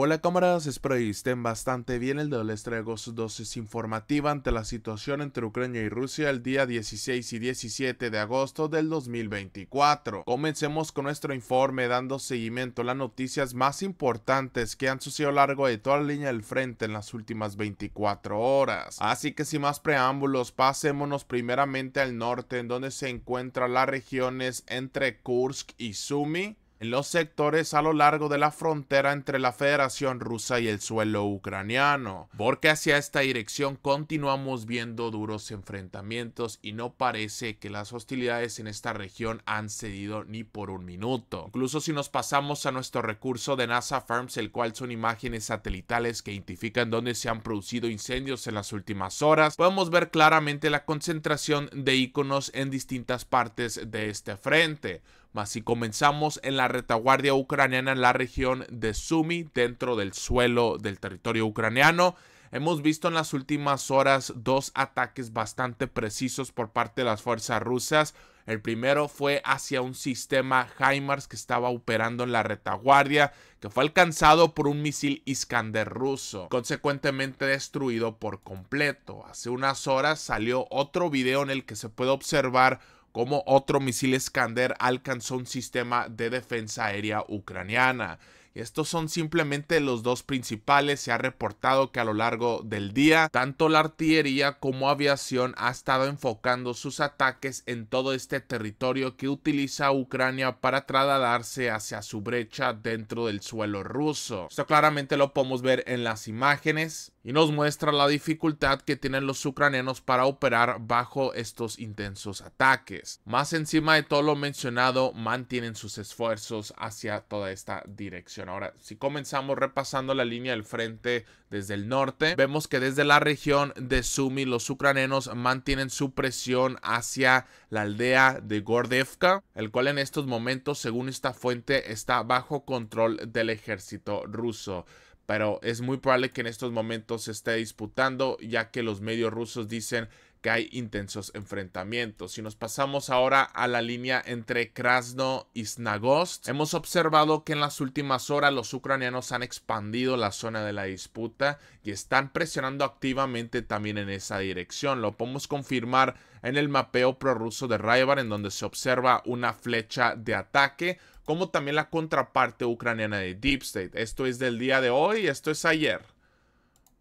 Hola camaradas, espero que estén bastante bien. El de les traigo su dosis informativa ante la situación entre Ucrania y Rusia el día 16 y 17 de agosto del 2024. Comencemos con nuestro informe dando seguimiento a las noticias más importantes que han sucedido a lo largo de toda la línea del frente en las últimas 24 horas. Así que sin más preámbulos, pasémonos primeramente al norte en donde se encuentran las regiones entre Kursk y Sumi en los sectores a lo largo de la frontera entre la Federación Rusa y el suelo ucraniano, porque hacia esta dirección continuamos viendo duros enfrentamientos y no parece que las hostilidades en esta región han cedido ni por un minuto. Incluso si nos pasamos a nuestro recurso de NASA Farms, el cual son imágenes satelitales que identifican dónde se han producido incendios en las últimas horas, podemos ver claramente la concentración de iconos en distintas partes de este frente si comenzamos en la retaguardia ucraniana en la región de Sumy dentro del suelo del territorio ucraniano, hemos visto en las últimas horas dos ataques bastante precisos por parte de las fuerzas rusas. El primero fue hacia un sistema HIMARS que estaba operando en la retaguardia, que fue alcanzado por un misil Iskander ruso, consecuentemente destruido por completo. Hace unas horas salió otro video en el que se puede observar como otro misil Iskander alcanzó un sistema de defensa aérea ucraniana. Estos son simplemente los dos principales. Se ha reportado que a lo largo del día, tanto la artillería como aviación ha estado enfocando sus ataques en todo este territorio que utiliza Ucrania para trasladarse hacia su brecha dentro del suelo ruso. Esto claramente lo podemos ver en las imágenes y nos muestra la dificultad que tienen los ucranianos para operar bajo estos intensos ataques. Más encima de todo lo mencionado, mantienen sus esfuerzos hacia toda esta dirección. Ahora, si comenzamos repasando la línea del frente desde el norte, vemos que desde la región de Sumy, los ucranianos mantienen su presión hacia la aldea de Gordevka, el cual en estos momentos, según esta fuente, está bajo control del ejército ruso pero es muy probable que en estos momentos se esté disputando, ya que los medios rusos dicen que hay intensos enfrentamientos. Si nos pasamos ahora a la línea entre Krasno y Snagost, hemos observado que en las últimas horas los ucranianos han expandido la zona de la disputa y están presionando activamente también en esa dirección. Lo podemos confirmar en el mapeo prorruso de Raivar, en donde se observa una flecha de ataque como también la contraparte ucraniana de Deep State. Esto es del día de hoy, esto es ayer.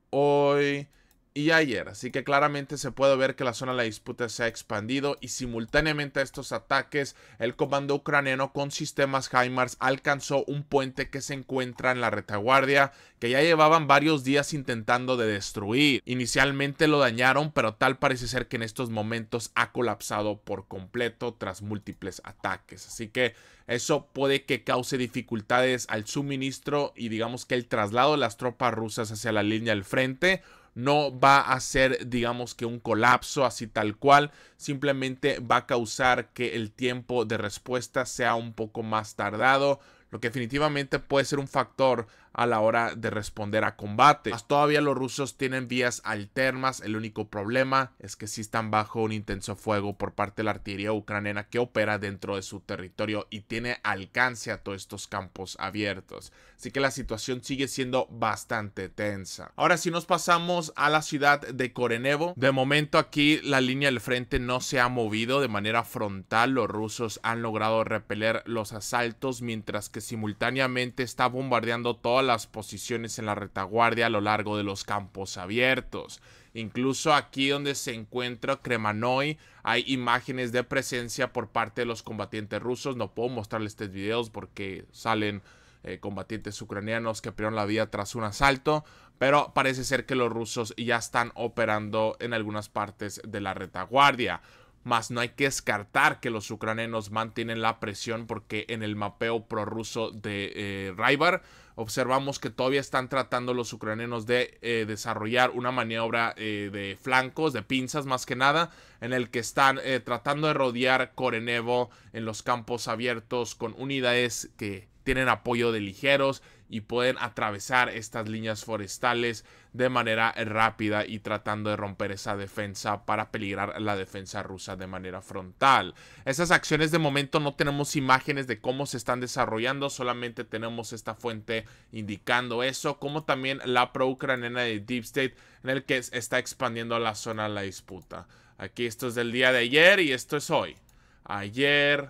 Hoy y ayer, así que claramente se puede ver que la zona de la disputa se ha expandido y simultáneamente a estos ataques, el comando ucraniano con sistemas HIMARS alcanzó un puente que se encuentra en la retaguardia que ya llevaban varios días intentando de destruir. Inicialmente lo dañaron, pero tal parece ser que en estos momentos ha colapsado por completo tras múltiples ataques, así que eso puede que cause dificultades al suministro y digamos que el traslado de las tropas rusas hacia la línea del frente no va a ser, digamos que un colapso así tal cual, simplemente va a causar que el tiempo de respuesta sea un poco más tardado, lo que definitivamente puede ser un factor a la hora de responder a combate. todavía los rusos tienen vías alternas, el único problema es que sí están bajo un intenso fuego por parte de la artillería ucraniana que opera dentro de su territorio y tiene alcance a todos estos campos abiertos. Así que la situación sigue siendo bastante tensa. Ahora si nos pasamos a la ciudad de Korenevo, de momento aquí la línea del frente no se ha movido de manera frontal, los rusos han logrado repeler los asaltos mientras que simultáneamente está bombardeando toda las posiciones en la retaguardia a lo largo de los campos abiertos. Incluso aquí donde se encuentra Kremanoi hay imágenes de presencia por parte de los combatientes rusos. No puedo mostrarles estos videos porque salen eh, combatientes ucranianos que perdieron la vida tras un asalto. Pero parece ser que los rusos ya están operando en algunas partes de la retaguardia Más no hay que descartar que los ucranianos mantienen la presión porque en el mapeo prorruso de eh, Raibar observamos que todavía están tratando los ucranianos de eh, desarrollar una maniobra eh, de flancos, de pinzas más que nada, en el que están eh, tratando de rodear Korenevo en los campos abiertos con unidades que tienen apoyo de ligeros y pueden atravesar estas líneas forestales de manera rápida y tratando de romper esa defensa para peligrar la defensa rusa de manera frontal. Esas acciones de momento no tenemos imágenes de cómo se están desarrollando, solamente tenemos esta fuente indicando eso, como también la pro-ucraniana de Deep State en el que está expandiendo la zona de la disputa. Aquí esto es del día de ayer y esto es hoy. Ayer,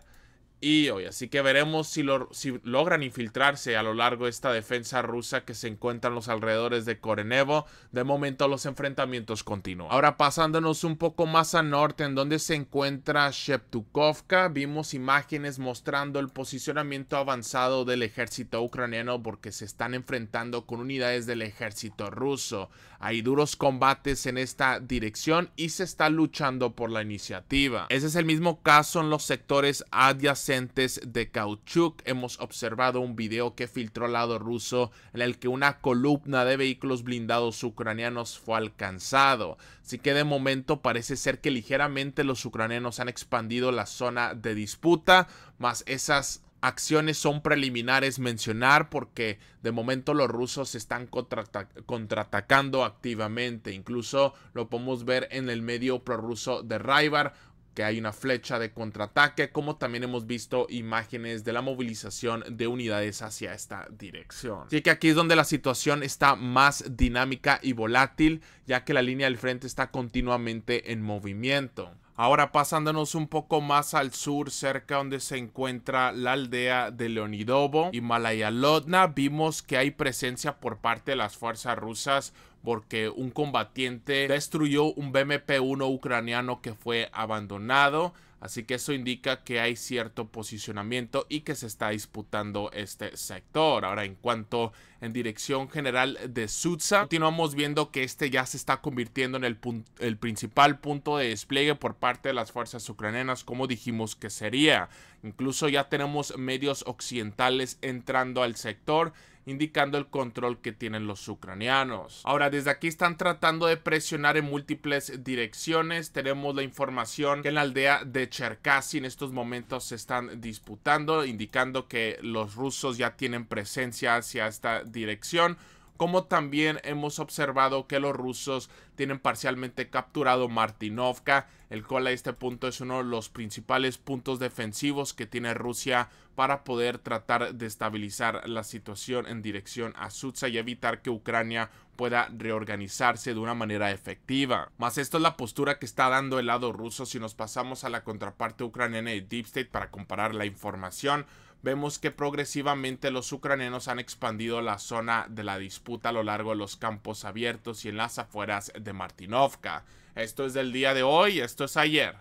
y hoy. Así que veremos si, si, logran infiltrarse a lo largo de esta defensa rusa que se encuentra en los alrededores de Korenevo. De momento los enfrentamientos continúan. Ahora pasándonos un poco más al norte en donde se encuentra Sheptukovka. Vimos imágenes mostrando el posicionamiento avanzado del ejército ucraniano porque se están enfrentando con unidades del ejército ruso. Hay duros combates en esta dirección y se está luchando por la iniciativa. Ese es el mismo caso en los sectores adyacentes de Kauchuk. Hemos observado un video que filtró al lado ruso en el que una columna de vehículos blindados ucranianos fue alcanzado. Así que de momento parece ser que ligeramente los ucranianos han expandido la zona de disputa, más esas acciones son preliminares mencionar porque de momento los rusos están contraatacando activamente. Incluso lo podemos ver en el medio prorruso de Raibar que hay una flecha de contraataque, como también hemos visto imágenes de la movilización de unidades hacia esta dirección. Así que aquí es donde la situación está más dinámica y volátil, ya que la línea del frente está continuamente en movimiento. Ahora pasándonos un poco más al sur, cerca donde se encuentra la aldea de Leonidovo y Malayalodna, vimos que hay presencia por parte de las fuerzas rusas porque un combatiente destruyó un BMP-1 ucraniano que fue abandonado. Así que eso indica que hay cierto posicionamiento y que se está disputando este sector. Ahora, en cuanto en dirección general de Sutsa, continuamos viendo que este ya se está convirtiendo en el, el principal punto de despliegue por parte de las fuerzas ucranianas, como dijimos que sería. Incluso ya tenemos medios occidentales entrando al sector indicando el control que tienen los ucranianos. Ahora, desde aquí están tratando de presionar en múltiples direcciones. Tenemos la información que en la aldea de Cherkasy en estos momentos se están disputando, indicando que los rusos ya tienen presencia hacia esta dirección como también hemos observado que los rusos tienen parcialmente capturado Martinovka, el cual a este punto es uno de los principales puntos defensivos que tiene Rusia para poder tratar de estabilizar la situación en dirección a Sutsa y evitar que Ucrania pueda reorganizarse de una manera efectiva. Más esto es la postura que está dando el lado ruso si nos pasamos a la contraparte ucraniana de Deep State para comparar la información vemos que progresivamente los ucranianos han expandido la zona de la disputa a lo largo de los campos abiertos y en las afueras de Martinovka. Esto es del día de hoy, esto es ayer.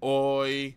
Hoy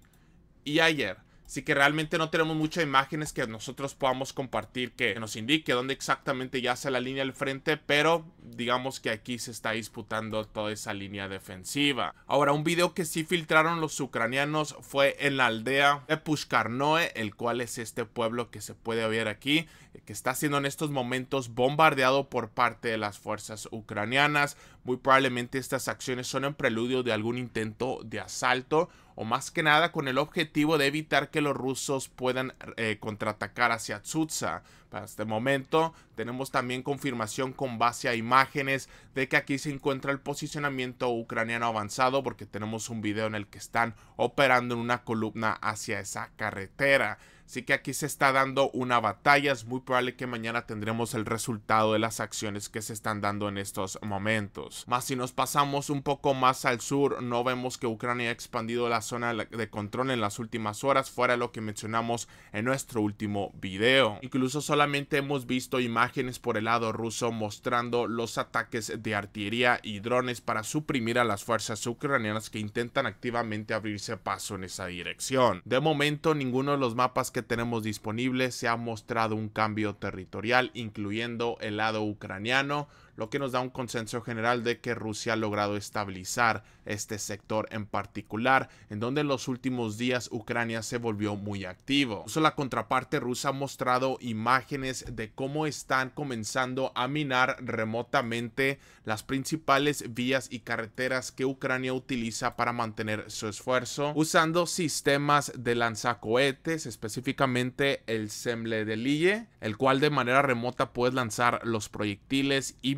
y ayer. Así que realmente no tenemos muchas imágenes que nosotros podamos compartir que nos indique dónde exactamente ya yace la línea del frente, pero digamos que aquí se está disputando toda esa línea defensiva. Ahora, un video que sí filtraron los ucranianos fue en la aldea de Pushkarnoe, el cual es este pueblo que se puede ver aquí, que está siendo en estos momentos bombardeado por parte de las fuerzas ucranianas. Muy probablemente estas acciones son en preludio de algún intento de asalto o más que nada con el objetivo de evitar que los rusos puedan eh, contraatacar hacia Tsutsa. Para este momento tenemos también confirmación con base a imágenes de que aquí se encuentra el posicionamiento ucraniano avanzado porque tenemos un video en el que están operando en una columna hacia esa carretera. Así que aquí se está dando una batalla. Es muy probable que mañana tendremos el resultado de las acciones que se están dando en estos momentos. Más si nos pasamos un poco más al sur, no vemos que Ucrania ha expandido la zona de control en las últimas horas, fuera de lo que mencionamos en nuestro último video. Incluso solamente hemos visto imágenes por el lado ruso mostrando los ataques de artillería y drones para suprimir a las fuerzas ucranianas que intentan activamente abrirse paso en esa dirección. De momento, ninguno de los mapas que tenemos disponibles se ha mostrado un cambio territorial, incluyendo el lado ucraniano, lo que nos da un consenso general de que Rusia ha logrado estabilizar este sector en particular, en donde en los últimos días Ucrania se volvió muy activo. la contraparte rusa ha mostrado imágenes de cómo están comenzando a minar remotamente las principales vías y carreteras que Ucrania utiliza para mantener su esfuerzo, usando sistemas de lanzacohetes, específicamente el Semle de Lille, el cual de manera remota puede lanzar los proyectiles y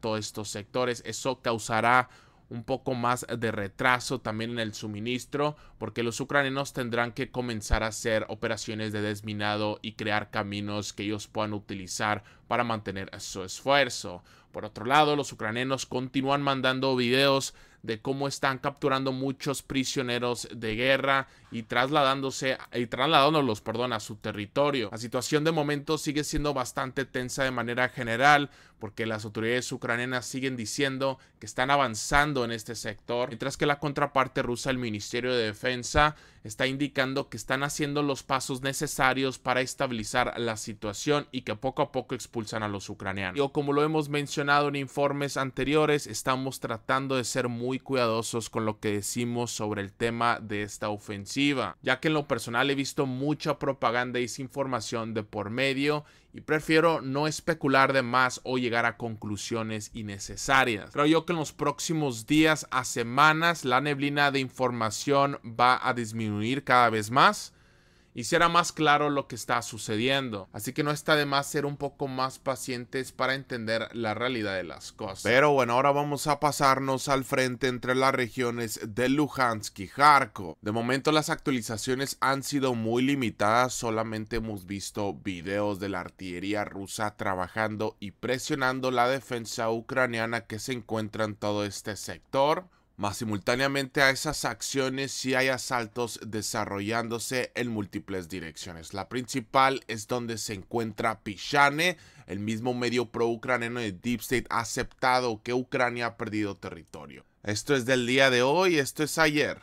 todos estos sectores. Eso causará un poco más de retraso también en el suministro, porque los ucranianos tendrán que comenzar a hacer operaciones de desminado y crear caminos que ellos puedan utilizar para mantener su esfuerzo. Por otro lado, los ucranianos continúan mandando videos de cómo están capturando muchos prisioneros de guerra y trasladándose y trasladándolos, a su territorio. La situación de momento sigue siendo bastante tensa de manera general porque las autoridades ucranianas siguen diciendo que están avanzando en este sector, mientras que la contraparte rusa, el Ministerio de Defensa, está indicando que están haciendo los pasos necesarios para estabilizar la situación y que poco a poco expulsan a los ucranianos. Y como lo hemos mencionado en informes anteriores, estamos tratando de ser muy muy cuidadosos con lo que decimos sobre el tema de esta ofensiva, ya que en lo personal he visto mucha propaganda y desinformación de por medio y prefiero no especular de más o llegar a conclusiones innecesarias. Creo yo que en los próximos días a semanas la neblina de información va a disminuir cada vez más será más claro lo que está sucediendo. Así que no está de más ser un poco más pacientes para entender la realidad de las cosas. Pero bueno, ahora vamos a pasarnos al frente entre las regiones de Luhansk y Kharkov. De momento las actualizaciones han sido muy limitadas, solamente hemos visto videos de la artillería rusa trabajando y presionando la defensa ucraniana que se encuentra en todo este sector. Más simultáneamente a esas acciones sí hay asaltos desarrollándose en múltiples direcciones. La principal es donde se encuentra Pishane, El mismo medio pro-ucraniano de Deep State ha aceptado que Ucrania ha perdido territorio. Esto es del día de hoy, esto es ayer.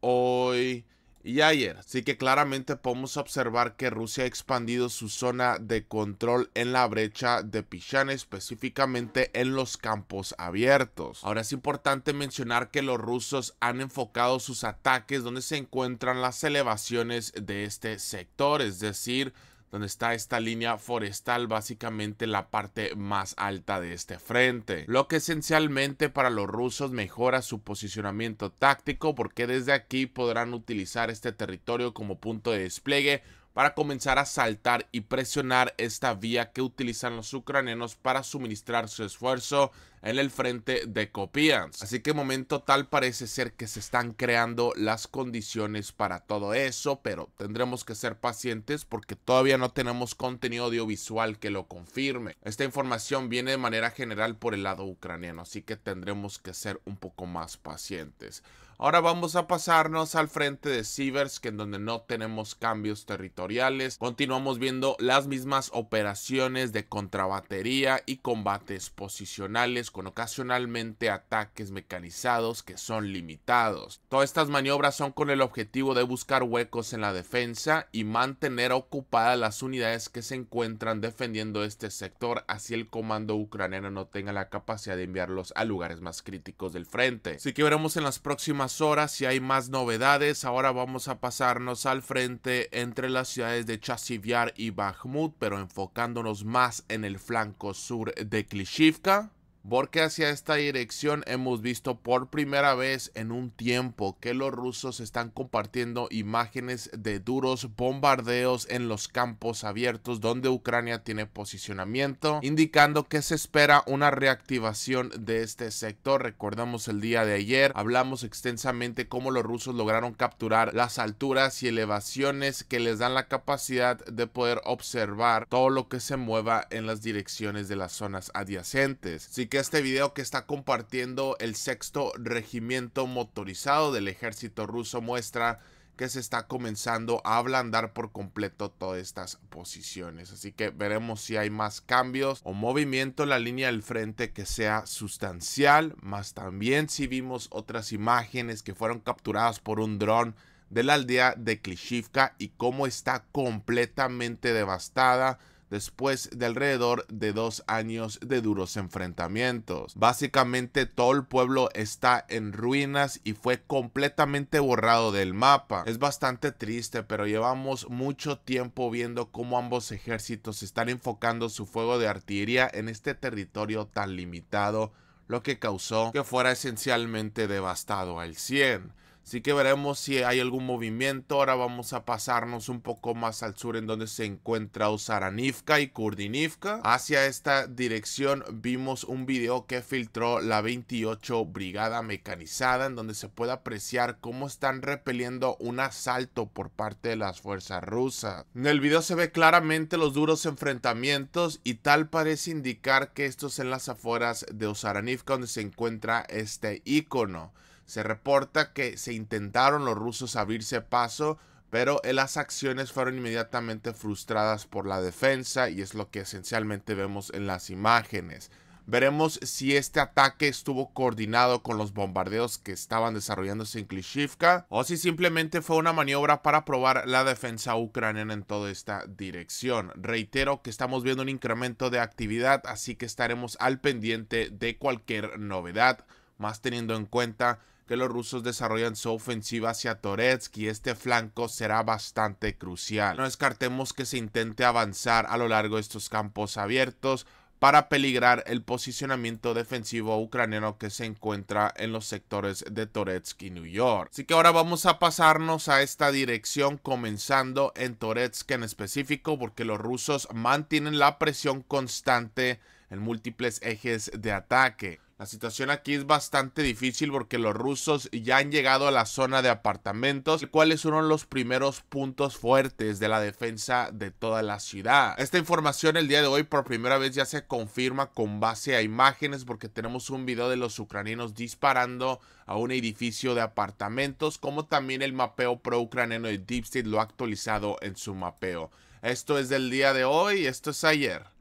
Hoy y ayer. sí que claramente podemos observar que Rusia ha expandido su zona de control en la brecha de Pishan, específicamente en los campos abiertos. Ahora es importante mencionar que los rusos han enfocado sus ataques donde se encuentran las elevaciones de este sector, es decir, donde está esta línea forestal, básicamente la parte más alta de este frente, lo que esencialmente para los rusos mejora su posicionamiento táctico porque desde aquí podrán utilizar este territorio como punto de despliegue para comenzar a saltar y presionar esta vía que utilizan los ucranianos para suministrar su esfuerzo en el frente de Copians. Así que momento tal parece ser que se están creando las condiciones para todo eso, pero tendremos que ser pacientes porque todavía no tenemos contenido audiovisual que lo confirme. Esta información viene de manera general por el lado ucraniano, así que tendremos que ser un poco más pacientes. Ahora vamos a pasarnos al frente de Sivers, que en donde no tenemos cambios territoriales. Continuamos viendo las mismas operaciones de contrabatería y combates posicionales con ocasionalmente ataques mecanizados que son limitados. Todas estas maniobras son con el objetivo de buscar huecos en la defensa y mantener ocupadas las unidades que se encuentran defendiendo este sector, así el comando ucraniano no tenga la capacidad de enviarlos a lugares más críticos del frente. Así que veremos en las próximas horas si hay más novedades. Ahora vamos a pasarnos al frente entre las ciudades de Chasiviar y Bakhmut, pero enfocándonos más en el flanco sur de Klishivka. Porque hacia esta dirección hemos visto por primera vez en un tiempo que los rusos están compartiendo imágenes de duros bombardeos en los campos abiertos donde Ucrania tiene posicionamiento, indicando que se espera una reactivación de este sector. Recordamos el día de ayer, hablamos extensamente cómo los rusos lograron capturar las alturas y elevaciones que les dan la capacidad de poder observar todo lo que se mueva en las direcciones de las zonas adyacentes que este video que está compartiendo el sexto regimiento motorizado del ejército ruso muestra que se está comenzando a ablandar por completo todas estas posiciones. Así que veremos si hay más cambios o movimiento en la línea del frente que sea sustancial, más también si vimos otras imágenes que fueron capturadas por un dron de la aldea de Klishivka y cómo está completamente devastada después de alrededor de dos años de duros enfrentamientos. Básicamente todo el pueblo está en ruinas y fue completamente borrado del mapa. Es bastante triste, pero llevamos mucho tiempo viendo cómo ambos ejércitos están enfocando su fuego de artillería en este territorio tan limitado lo que causó que fuera esencialmente devastado al 100. Así que veremos si hay algún movimiento. Ahora vamos a pasarnos un poco más al sur en donde se encuentra Usaranivka y Kurdinivka. Hacia esta dirección vimos un video que filtró la 28 Brigada Mecanizada en donde se puede apreciar cómo están repeliendo un asalto por parte de las fuerzas rusas. En el video se ve claramente los duros enfrentamientos y tal parece indicar que esto es en las afueras de Usaranivka donde se encuentra este icono. Se reporta que se intentaron los rusos abrirse paso, pero eh, las acciones fueron inmediatamente frustradas por la defensa y es lo que esencialmente vemos en las imágenes. Veremos si este ataque estuvo coordinado con los bombardeos que estaban desarrollándose en Klishivka o si simplemente fue una maniobra para probar la defensa ucraniana en toda esta dirección. Reitero que estamos viendo un incremento de actividad, así que estaremos al pendiente de cualquier novedad, más teniendo en cuenta que los rusos desarrollan su ofensiva hacia Toretsk y este flanco será bastante crucial. No descartemos que se intente avanzar a lo largo de estos campos abiertos para peligrar el posicionamiento defensivo ucraniano que se encuentra en los sectores de Toretsk y New York. Así que ahora vamos a pasarnos a esta dirección comenzando en Toretsk en específico porque los rusos mantienen la presión constante en múltiples ejes de ataque. La situación aquí es bastante difícil porque los rusos ya han llegado a la zona de apartamentos, el cual es los primeros puntos fuertes de la defensa de toda la ciudad. Esta información el día de hoy por primera vez ya se confirma con base a imágenes porque tenemos un video de los ucranianos disparando a un edificio de apartamentos, como también el mapeo pro-ucraniano de Deep State lo ha actualizado en su mapeo. Esto es del día de hoy, esto es ayer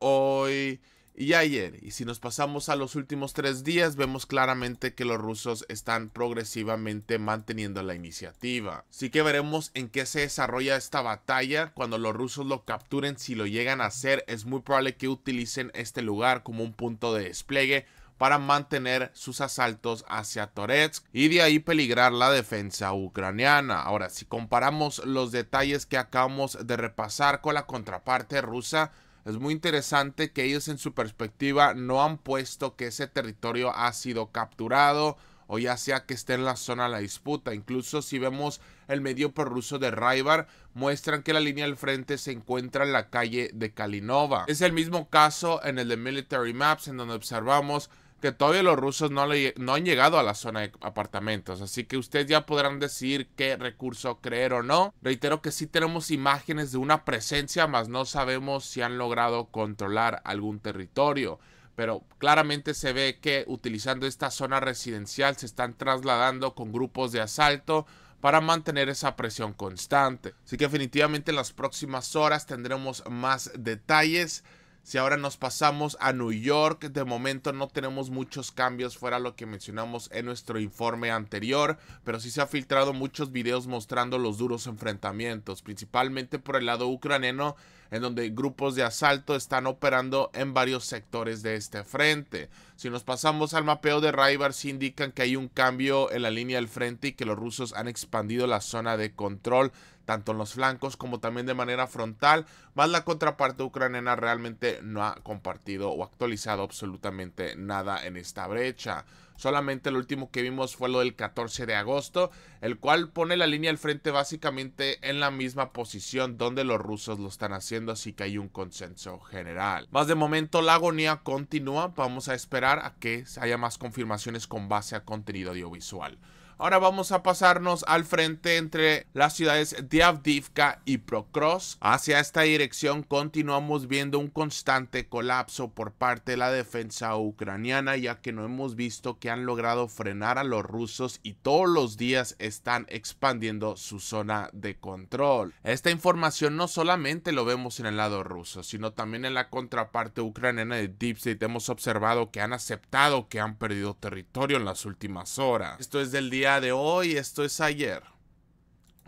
hoy y ayer. Y si nos pasamos a los últimos tres días, vemos claramente que los rusos están progresivamente manteniendo la iniciativa. Así que veremos en qué se desarrolla esta batalla. Cuando los rusos lo capturen, si lo llegan a hacer, es muy probable que utilicen este lugar como un punto de despliegue para mantener sus asaltos hacia Toretsk y de ahí peligrar la defensa ucraniana. Ahora, si comparamos los detalles que acabamos de repasar con la contraparte rusa, es muy interesante que ellos en su perspectiva no han puesto que ese territorio ha sido capturado o ya sea que esté en la zona de la disputa. Incluso si vemos el medio prorruso de Raibar, muestran que la línea del frente se encuentra en la calle de Kalinova. Es el mismo caso en el de Military Maps, en donde observamos que todavía los rusos no, le, no han llegado a la zona de apartamentos, así que ustedes ya podrán decir qué recurso creer o no. Reitero que sí tenemos imágenes de una presencia, mas no sabemos si han logrado controlar algún territorio pero claramente se ve que utilizando esta zona residencial se están trasladando con grupos de asalto para mantener esa presión constante. Así que definitivamente en las próximas horas tendremos más detalles. Si ahora nos pasamos a New York, de momento no tenemos muchos cambios fuera lo que mencionamos en nuestro informe anterior, pero sí se ha filtrado muchos videos mostrando los duros enfrentamientos, principalmente por el lado ucraniano, en donde grupos de asalto están operando en varios sectores de este frente. Si nos pasamos al mapeo de sí indican que hay un cambio en la línea del frente y que los rusos han expandido la zona de control, tanto en los flancos como también de manera frontal, más la contraparte ucraniana realmente no ha compartido o actualizado absolutamente nada en esta brecha. Solamente el último que vimos fue lo del 14 de agosto, el cual pone la línea al frente básicamente en la misma posición donde los rusos lo están haciendo, así que hay un consenso general. Más de momento la agonía continúa, vamos a esperar a que haya más confirmaciones con base a contenido audiovisual. Ahora vamos a pasarnos al frente entre las ciudades de Avdivka y Prokros, Hacia esta dirección continuamos viendo un constante colapso por parte de la defensa ucraniana ya que no hemos visto que han logrado frenar a los rusos y todos los días están expandiendo su zona de control. Esta información no solamente lo vemos en el lado ruso, sino también en la contraparte ucraniana de Deep Hemos observado que han aceptado que han perdido territorio en las últimas horas. Esto es del día de hoy, esto es ayer.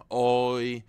Hoy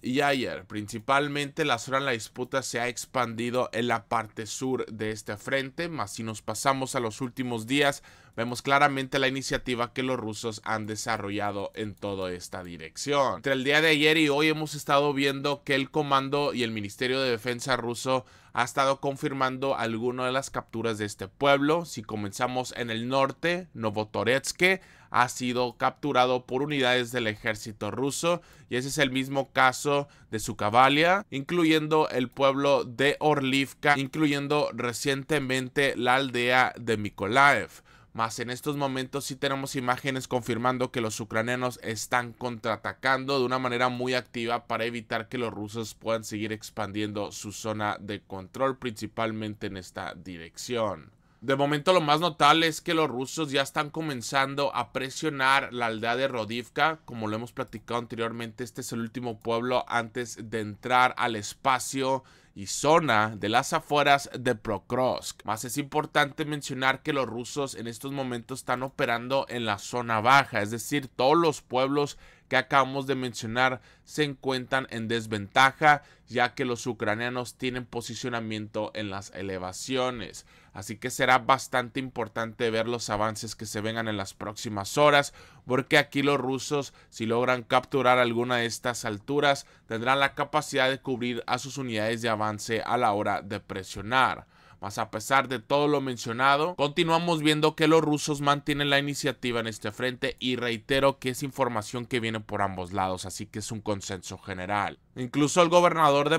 y ayer. Principalmente la zona de la disputa se ha expandido en la parte sur de este frente, más si nos pasamos a los últimos días, vemos claramente la iniciativa que los rusos han desarrollado en toda esta dirección. Entre el día de ayer y hoy hemos estado viendo que el comando y el Ministerio de Defensa ruso ha estado confirmando algunas de las capturas de este pueblo. Si comenzamos en el norte, Novotoretsk ha sido capturado por unidades del ejército ruso y ese es el mismo caso de Sukavalia, incluyendo el pueblo de Orlivka, incluyendo recientemente la aldea de Mikolaev mas en estos momentos sí tenemos imágenes confirmando que los ucranianos están contraatacando de una manera muy activa para evitar que los rusos puedan seguir expandiendo su zona de control, principalmente en esta dirección. De momento lo más notable es que los rusos ya están comenzando a presionar la aldea de Rodivka, como lo hemos platicado anteriormente, este es el último pueblo antes de entrar al espacio y zona de las afueras de Prokrovsk. Más es importante mencionar que los rusos en estos momentos están operando en la zona baja, es decir, todos los pueblos que acabamos de mencionar se encuentran en desventaja ya que los ucranianos tienen posicionamiento en las elevaciones. Así que será bastante importante ver los avances que se vengan en las próximas horas, porque aquí los rusos, si logran capturar alguna de estas alturas, tendrán la capacidad de cubrir a sus unidades de avance a la hora de presionar. Más a pesar de todo lo mencionado, continuamos viendo que los rusos mantienen la iniciativa en este frente y reitero que es información que viene por ambos lados, así que es un consenso general. Incluso el gobernador de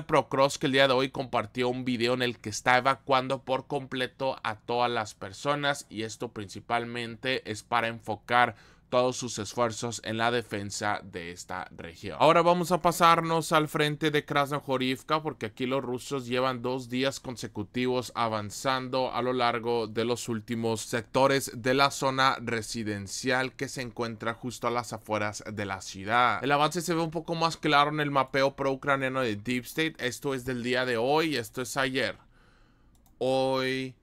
que el día de hoy compartió un video en el que está evacuando por completo a todas las personas y esto principalmente es para enfocar todos sus esfuerzos en la defensa de esta región. Ahora vamos a pasarnos al frente de Krasnohorivka porque aquí los rusos llevan dos días consecutivos avanzando a lo largo de los últimos sectores de la zona residencial que se encuentra justo a las afueras de la ciudad. El avance se ve un poco más claro en el mapeo pro-ucraniano de Deep State. Esto es del día de hoy, esto es ayer. Hoy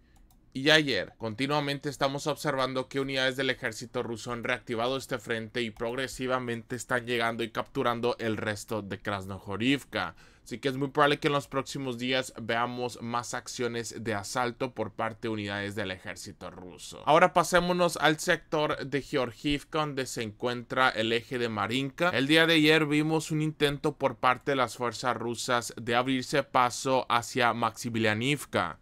y ayer. Continuamente estamos observando que unidades del ejército ruso han reactivado este frente y progresivamente están llegando y capturando el resto de Krasnohorivka. Así que es muy probable que en los próximos días veamos más acciones de asalto por parte de unidades del ejército ruso. Ahora pasémonos al sector de Georgivka donde se encuentra el eje de Marinka. El día de ayer vimos un intento por parte de las fuerzas rusas de abrirse paso hacia Maximilianivka.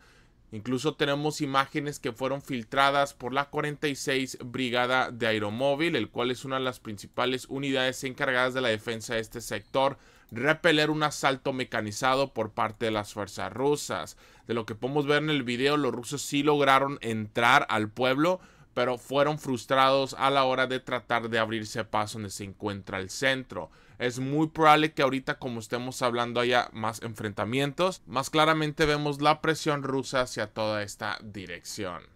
Incluso tenemos imágenes que fueron filtradas por la 46 Brigada de Aeromóvil, el cual es una de las principales unidades encargadas de la defensa de este sector, repeler un asalto mecanizado por parte de las fuerzas rusas. De lo que podemos ver en el video, los rusos sí lograron entrar al pueblo, pero fueron frustrados a la hora de tratar de abrirse paso donde se encuentra el centro. Es muy probable que ahorita, como estemos hablando, haya más enfrentamientos. Más claramente vemos la presión rusa hacia toda esta dirección.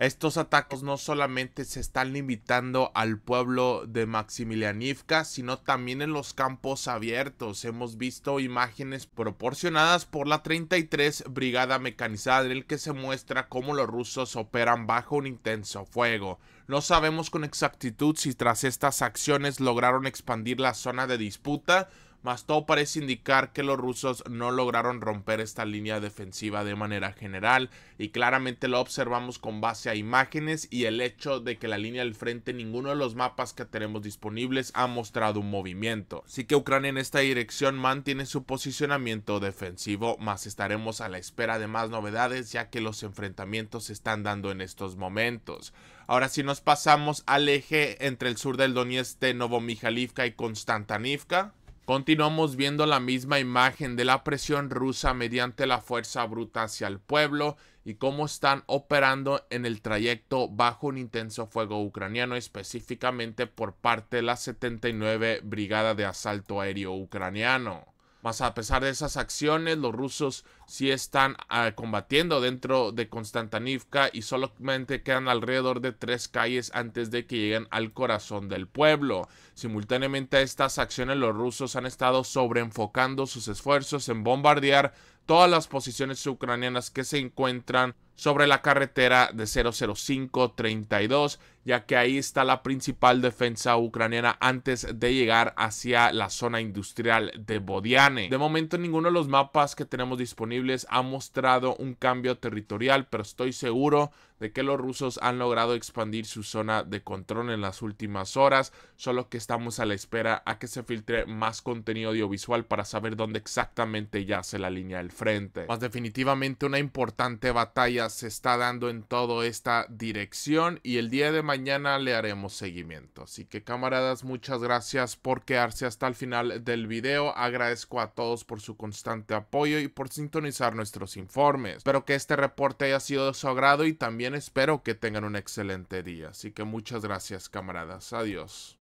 Estos ataques no solamente se están limitando al pueblo de Maximilianivka, sino también en los campos abiertos. Hemos visto imágenes proporcionadas por la 33 Brigada Mecanizada en el que se muestra cómo los rusos operan bajo un intenso fuego. No sabemos con exactitud si tras estas acciones lograron expandir la zona de disputa más todo parece indicar que los rusos no lograron romper esta línea defensiva de manera general y claramente lo observamos con base a imágenes y el hecho de que la línea del frente ninguno de los mapas que tenemos disponibles ha mostrado un movimiento. Así que Ucrania en esta dirección mantiene su posicionamiento defensivo, más estaremos a la espera de más novedades ya que los enfrentamientos se están dando en estos momentos. Ahora si nos pasamos al eje entre el sur del Donetsk, Novomijalivka y Konstantinivka, Continuamos viendo la misma imagen de la presión rusa mediante la fuerza bruta hacia el pueblo y cómo están operando en el trayecto bajo un intenso fuego ucraniano, específicamente por parte de la 79 Brigada de Asalto Aéreo Ucraniano. Mas a pesar de esas acciones, los rusos sí están ah, combatiendo dentro de Konstantinivka y solamente quedan alrededor de tres calles antes de que lleguen al corazón del pueblo. Simultáneamente a estas acciones, los rusos han estado sobreenfocando sus esfuerzos en bombardear todas las posiciones ucranianas que se encuentran sobre la carretera de 005-32 ya que ahí está la principal defensa ucraniana antes de llegar hacia la zona industrial de Bodiane. De momento ninguno de los mapas que tenemos disponibles ha mostrado un cambio territorial, pero estoy seguro de que los rusos han logrado expandir su zona de control en las últimas horas, solo que estamos a la espera a que se filtre más contenido audiovisual para saber dónde exactamente yace la línea del frente. Más definitivamente una importante batalla se está dando en toda esta dirección y el día de mañana le haremos seguimiento. Así que camaradas, muchas gracias por quedarse hasta el final del video. Agradezco a todos por su constante apoyo y por sintonizar nuestros informes. Espero que este reporte haya sido de su agrado y también espero que tengan un excelente día. Así que muchas gracias camaradas. Adiós.